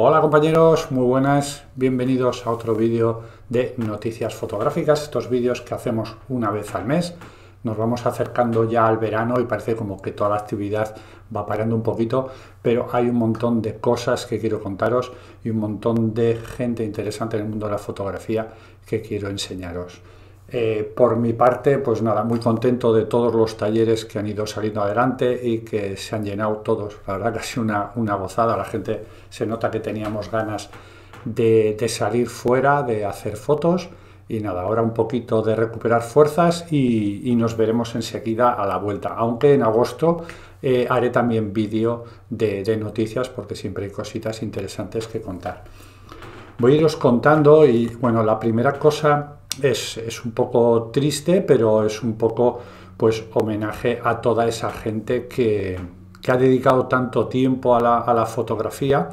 Hola compañeros, muy buenas, bienvenidos a otro vídeo de noticias fotográficas, estos vídeos que hacemos una vez al mes. Nos vamos acercando ya al verano y parece como que toda la actividad va parando un poquito, pero hay un montón de cosas que quiero contaros y un montón de gente interesante en el mundo de la fotografía que quiero enseñaros. Eh, por mi parte, pues nada, muy contento de todos los talleres que han ido saliendo adelante y que se han llenado todos. La verdad casi una, una gozada. La gente se nota que teníamos ganas de, salir fuera, de hacer fotos. Y nada, ahora un poquito de recuperar fuerzas y, nos veremos enseguida a la vuelta. Aunque en agosto eh, haré también vídeo de noticias porque siempre hay cositas interesantes que contar. Voy a iros contando y bueno, la primera cosa es, un poco triste, pero es un poco pues homenaje a toda esa gente que, ha dedicado tanto tiempo a la, fotografía.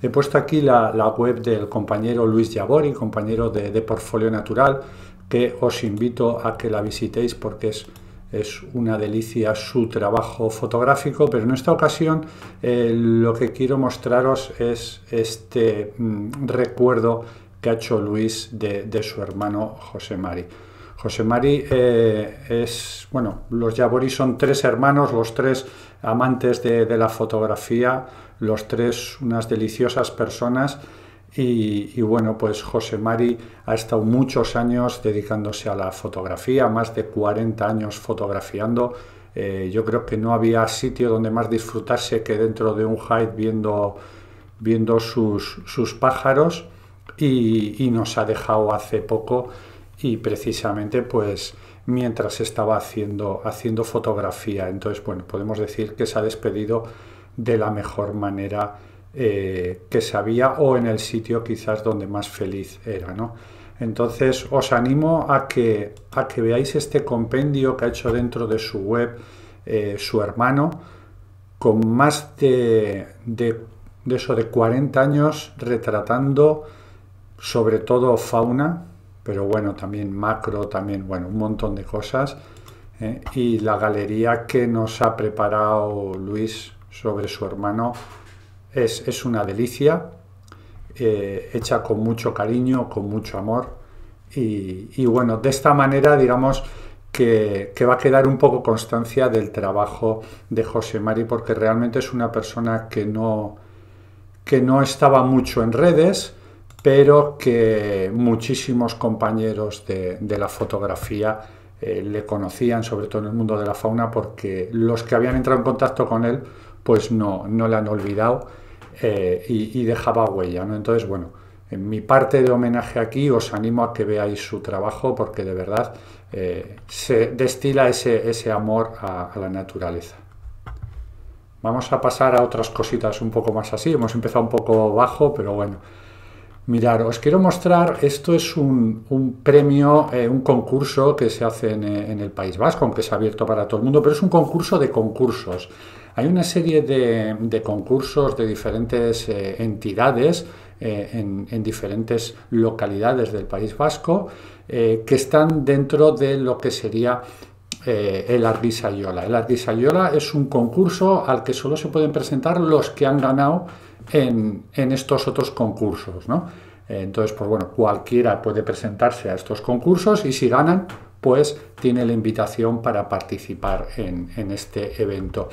He puesto aquí la, web del compañero Luis Yabori, compañero de, de, Portfolio Natural, que os invito a que la visitéis porque es, es una delicia su trabajo fotográfico, pero en esta ocasión eh, lo que quiero mostraros es este mm, recuerdo ha hecho Luis de, su hermano José Mari. José Mari eh, es, bueno, los Yabori son tres hermanos, los tres amantes de, la fotografía, los tres unas deliciosas personas. Y, bueno, pues José Mari ha estado muchos años dedicándose a la fotografía, más de 40 años fotografiando. Eh, yo creo que no había sitio donde más disfrutarse que dentro de un hide viendo, viendo sus, sus pájaros y, nos ha dejado hace poco y precisamente pues mientras estaba haciendo, fotografía. Entonces, bueno, podemos decir que se ha despedido de la mejor manera eh, que sabía o en el sitio quizás donde más feliz era, ¿no? Entonces os animo a que, a que veáis este compendio que ha hecho dentro de su web eh, su hermano, con más de, de eso, de 40 años retratando sobre todo fauna, pero bueno, también macro, también, bueno, un montón de cosas. ¿eh? y la galería que nos ha preparado Luis sobre su hermano es, una delicia, eh, hecha con mucho cariño, con mucho amor. Y, bueno, de esta manera, digamos, que, que, va a quedar un poco constancia del trabajo de José Mari, porque realmente es una persona que no, que no estaba mucho en redes, pero que muchísimos compañeros de, la fotografía eh, le conocían, sobre todo en el mundo de la fauna, porque los que habían entrado en contacto con él, pues no, le han olvidado eh, y, dejaba huella. Entonces, bueno, en mi parte de homenaje aquí os animo a que veáis su trabajo, porque de verdad eh, se destila ese, amor a la naturaleza. Vamos a pasar a otras cositas un poco más así. Hemos empezado un poco bajo, pero bueno. Mirar, os quiero mostrar, esto es un, premio, eh, un concurso que se hace eh, en, el País Vasco, aunque se ha abierto para todo el mundo, pero es un concurso de concursos. Hay una serie de, concursos de diferentes eh, entidades en, diferentes localidades del País Vasco que están dentro de lo que sería el Arguisayola. El Arguisayola es un concurso al que solo se pueden presentar los que han ganado en, estos otros concursos. ¿no? Entonces, pues bueno, cualquiera puede presentarse a estos concursos y si ganan, pues tiene la invitación para participar en, este evento.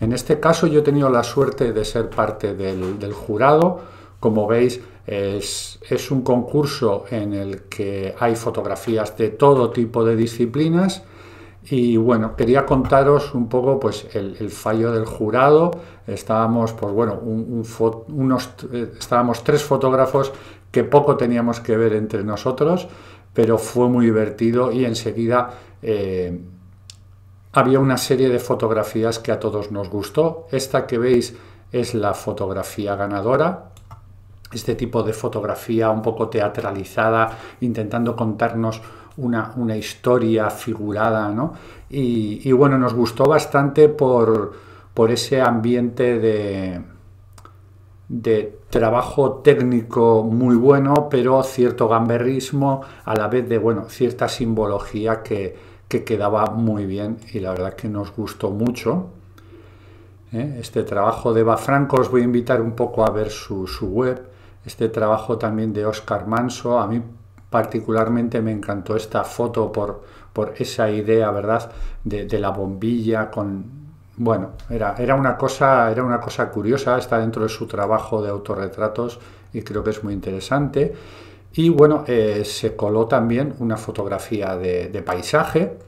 En este caso yo he tenido la suerte de ser parte del, jurado. Como veis, es, un concurso en el que hay fotografías de todo tipo de disciplinas y bueno, quería contaros un poco pues, el, fallo del jurado. Estábamos, pues bueno, unos, eh, estábamos tres fotógrafos que poco teníamos que ver entre nosotros, pero fue muy divertido y enseguida eh, había una serie de fotografías que a todos nos gustó. Esta que veis es la fotografía ganadora, este tipo de fotografía un poco teatralizada, intentando contarnos una, historia figurada, ¿no? Y, bueno, nos gustó bastante por, ese ambiente de, de trabajo técnico muy bueno, pero cierto gamberrismo, a la vez de, bueno, cierta simbología que, quedaba muy bien y la verdad que nos gustó mucho. ¿eh? Este trabajo de Eva Franco os voy a invitar un poco a ver su, su web. Este trabajo también de Oscar Manso, a mí particularmente me encantó esta foto por, por esa idea, ¿verdad? De, la bombilla con... Bueno, era, era, una cosa, era una cosa curiosa, está dentro de su trabajo de autorretratos y creo que es muy interesante. Y bueno, eh, se coló también una fotografía de, paisaje,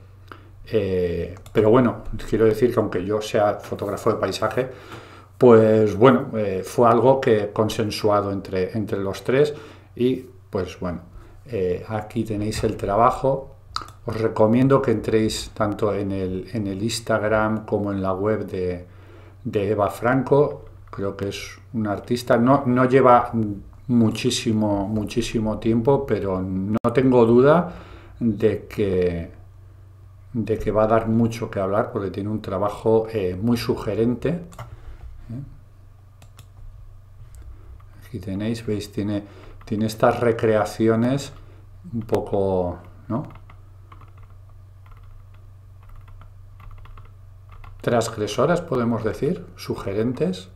eh, pero bueno, quiero decir que aunque yo sea fotógrafo de paisaje, pues bueno, eh, fue algo que consensuado entre, entre los tres y pues bueno, eh, aquí tenéis el trabajo. Os recomiendo que entréis tanto en el, en el Instagram como en la web de, Eva Franco. Creo que es un artista. No, no lleva muchísimo, muchísimo tiempo, pero no tengo duda de que, de que va a dar mucho que hablar porque tiene un trabajo eh, muy sugerente. Eh. Aquí tenéis, veis, tiene tiene estas recreaciones un poco, ¿no? Transgresoras, podemos decir, sugerentes,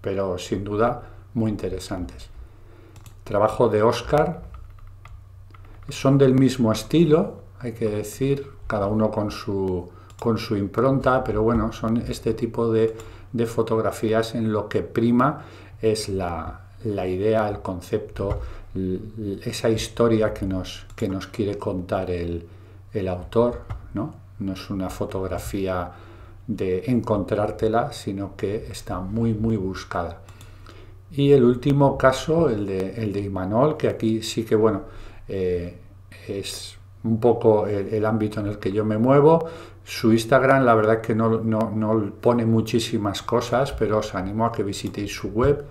pero sin duda muy interesantes. Trabajo de Oscar. Son del mismo estilo, hay que decir, cada uno con su, con su impronta, pero bueno, son este tipo de fotografías en lo que prima es la, la idea, el concepto, esa historia que nos, que nos quiere contar el, autor, ¿no? es una fotografía de encontrártela, sino que está muy, muy buscada. Y el último caso, el de, el Imanol, que aquí sí que, bueno, eh, es un poco el, ámbito en el que yo me muevo. Su Instagram, la verdad que no, no, pone muchísimas cosas, pero os animo a que visitéis su web.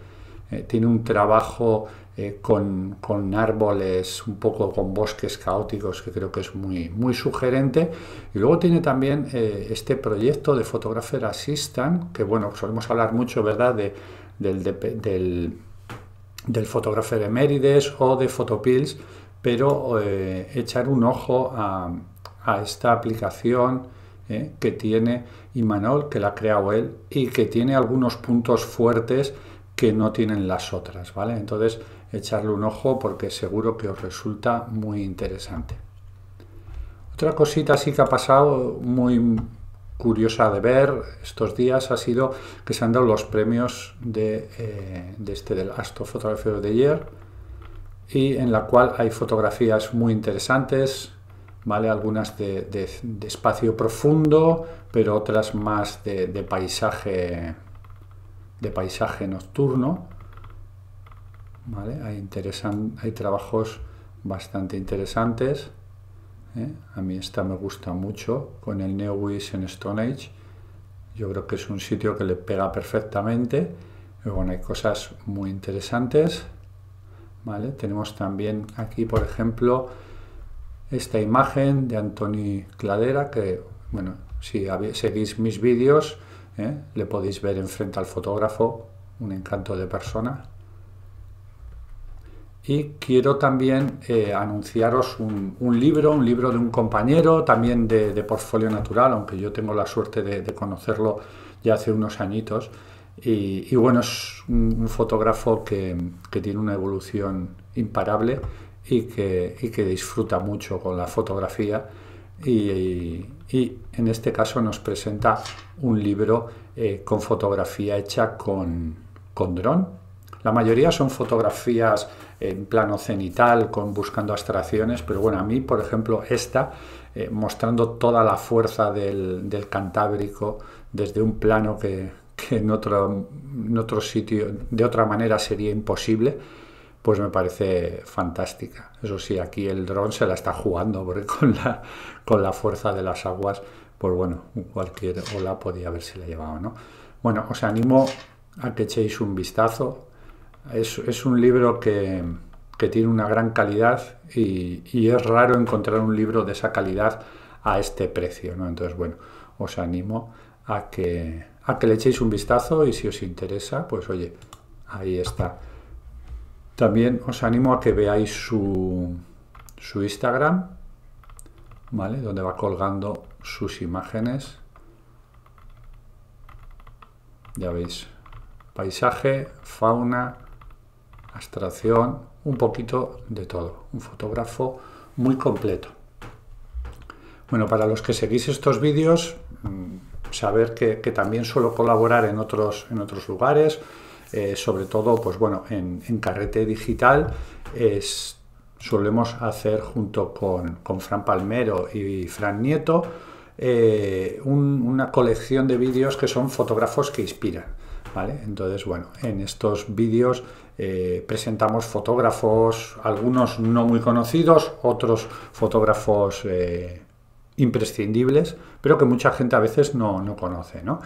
Eh, tiene un trabajo eh, con, árboles, un poco con bosques caóticos, que creo que es muy, muy sugerente. Y luego tiene también eh, este proyecto de Photographer Assistant, que bueno, solemos hablar mucho, ¿verdad?, de, del, de, del, o de Photopills, pero echar un ojo a, a esta aplicación que tiene Imanol, que la ha creado él, y que tiene algunos puntos fuertes que no tienen las otras, ¿vale? Entonces, echarle un ojo porque seguro que os resulta muy interesante. Otra cosita sí que ha pasado muy curiosa de ver estos días ha sido que se han dado los premios de, eh, este del Astrophotography of de Year y en la cual hay fotografías muy interesantes, ¿vale? Algunas de, de espacio profundo, pero otras más de paisaje de paisaje nocturno. Hay, interesan, hay trabajos bastante interesantes. ¿eh? A mí esta me gusta mucho con el Neowis en Stone Age. Yo creo que es un sitio que le pega perfectamente. bueno, hay cosas muy interesantes. ¿Vale? Tenemos también aquí, por ejemplo, esta imagen de Anthony Cladera, que, bueno, si seguís mis vídeos, ¿eh? Le podéis ver enfrente al fotógrafo, un encanto de persona. Y quiero también eh, anunciaros un, libro, un libro de un compañero, también de, portfolio natural, aunque yo tengo la suerte de, conocerlo ya hace unos añitos. Y, bueno, es un, fotógrafo que, tiene una evolución imparable y que disfruta mucho con la fotografía y, en este caso nos presenta un libro eh, con fotografía hecha con, dron. La mayoría son fotografías en plano cenital, con, buscando abstracciones, pero bueno, a mí, por ejemplo, esta, eh, mostrando toda la fuerza del, Cantábrico desde un plano que, en otro sitio de otra manera sería imposible, pues me parece fantástica. Eso sí, aquí el dron se la está jugando, porque con la, con la fuerza de las aguas, pues bueno, cualquier ola podía haberse la llevado, ¿no? Bueno, os animo a que echéis un vistazo. Es, un libro que, tiene una gran calidad y, es raro encontrar un libro de esa calidad a este precio, ¿no? Entonces, bueno, os animo a que, a que le echéis un vistazo y si os interesa, pues oye, ahí está también os animo a que veáis su, Instagram, Donde va colgando sus imágenes. Ya veis, paisaje, fauna, abstracción, un poquito de todo. Un fotógrafo muy completo. Bueno, para los que seguís estos vídeos, mm, saber que, que también suelo colaborar en otros, en otros lugares, eh, sobre todo, pues bueno, en, Carrete Digital es, solemos hacer junto con, Fran Palmero y Fran Nieto eh, una colección de vídeos que son fotógrafos que inspiran. ¿Vale? Entonces, bueno, en estos vídeos eh, presentamos fotógrafos, algunos no muy conocidos, otros fotógrafos imprescindibles, pero que mucha gente a veces no, no conoce, ¿no?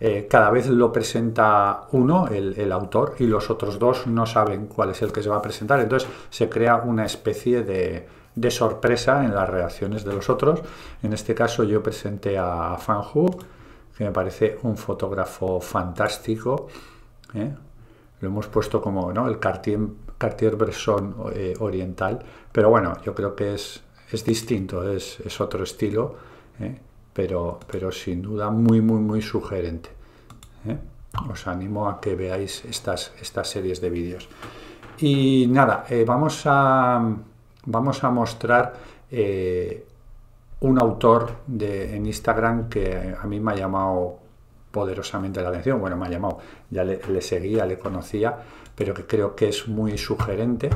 Eh, cada vez lo presenta uno, el, autor, y los otros dos no saben cuál es el que se va a presentar. Entonces se crea una especie de, sorpresa en las reacciones de los otros. En este caso yo presenté a Fan Hu, que me parece un fotógrafo fantástico. ¿eh? Lo hemos puesto como el Cartier, Cartier Bresson eh, oriental, pero bueno, yo creo que es, es distinto, es, otro estilo pero, pero sin duda muy, muy, muy sugerente. ¿eh? Os animo a que veáis estas, estas series de vídeos. Y nada, eh, vamos, a, vamos a mostrar eh, un autor de, en Instagram que a mí me ha llamado poderosamente la atención. Bueno, me ha llamado, ya le, seguía, le conocía, pero que creo que es muy sugerente.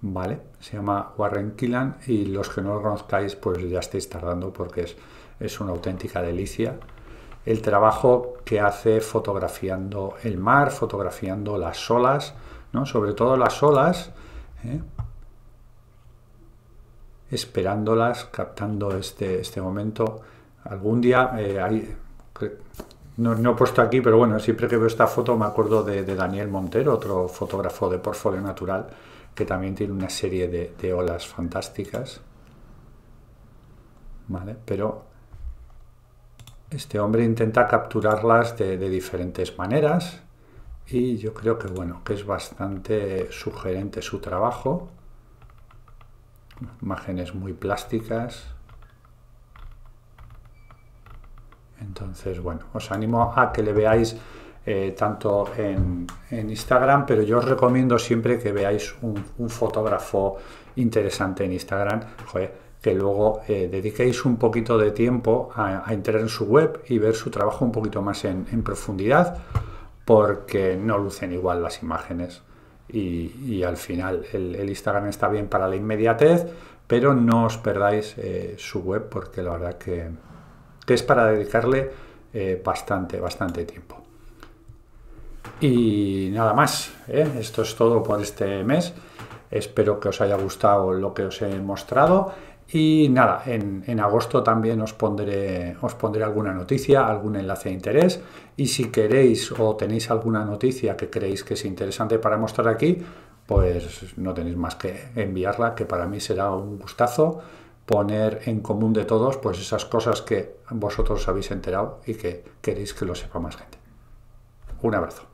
¿Vale? Se llama Warren Killan y los que no lo conozcáis, pues ya estáis tardando porque es es una auténtica delicia el trabajo que hace fotografiando el mar, fotografiando las olas, sobre todo las olas, ¿eh? esperándolas, captando este, este momento. Algún día, eh, no, no, he puesto aquí, pero bueno, siempre que veo esta foto me acuerdo de, Daniel Montero, otro fotógrafo de portfolio natural, que también tiene una serie de, olas fantásticas. ¿Vale? Pero este hombre intenta capturarlas de, diferentes maneras y yo creo que bueno que es bastante sugerente su trabajo imágenes muy plásticas entonces bueno os animo a que le veáis eh, tanto en, Instagram pero yo os recomiendo siempre que veáis un, fotógrafo interesante en Instagram que luego eh, dediquéis un poquito de tiempo a, entrar en su web y ver su trabajo un poquito más en, profundidad, porque no lucen igual las imágenes. Y, al final el, Instagram está bien para la inmediatez, pero no os perdáis eh, su web porque la verdad que, es para dedicarle eh, bastante, bastante tiempo. Y nada más, esto es todo por este mes. Espero que os haya gustado lo que os he mostrado y nada, en, agosto también os pondré, os pondré alguna noticia, algún enlace de interés. Y si queréis o tenéis alguna noticia que creéis que es interesante para mostrar aquí, pues no tenéis más que enviarla, que para mí será un gustazo poner en común de todos pues esas cosas que vosotros habéis enterado y que queréis que lo sepa más gente. Un abrazo.